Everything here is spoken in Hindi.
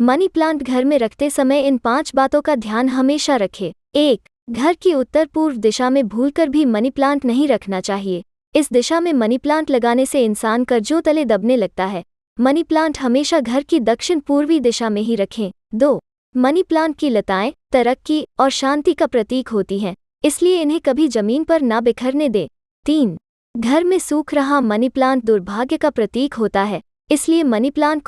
मनी प्लांट घर में रखते समय इन पांच बातों का ध्यान हमेशा रखें एक घर की उत्तर पूर्व दिशा में भूलकर भी मनी प्लांट नहीं रखना चाहिए इस दिशा में मनी प्लांट लगाने से इंसान कर्जों तले दबने लगता है मनी प्लांट हमेशा घर की दक्षिण पूर्वी दिशा में ही रखें दो मनी प्लांट की लताएं तरक्की और शांति का प्रतीक होती हैं इसलिए इन्हें कभी जमीन पर ना बिखरने दें तीन घर में सूख रहा मनी प्लांट दुर्भाग्य का प्रतीक होता है इसलिए मनी प्लांट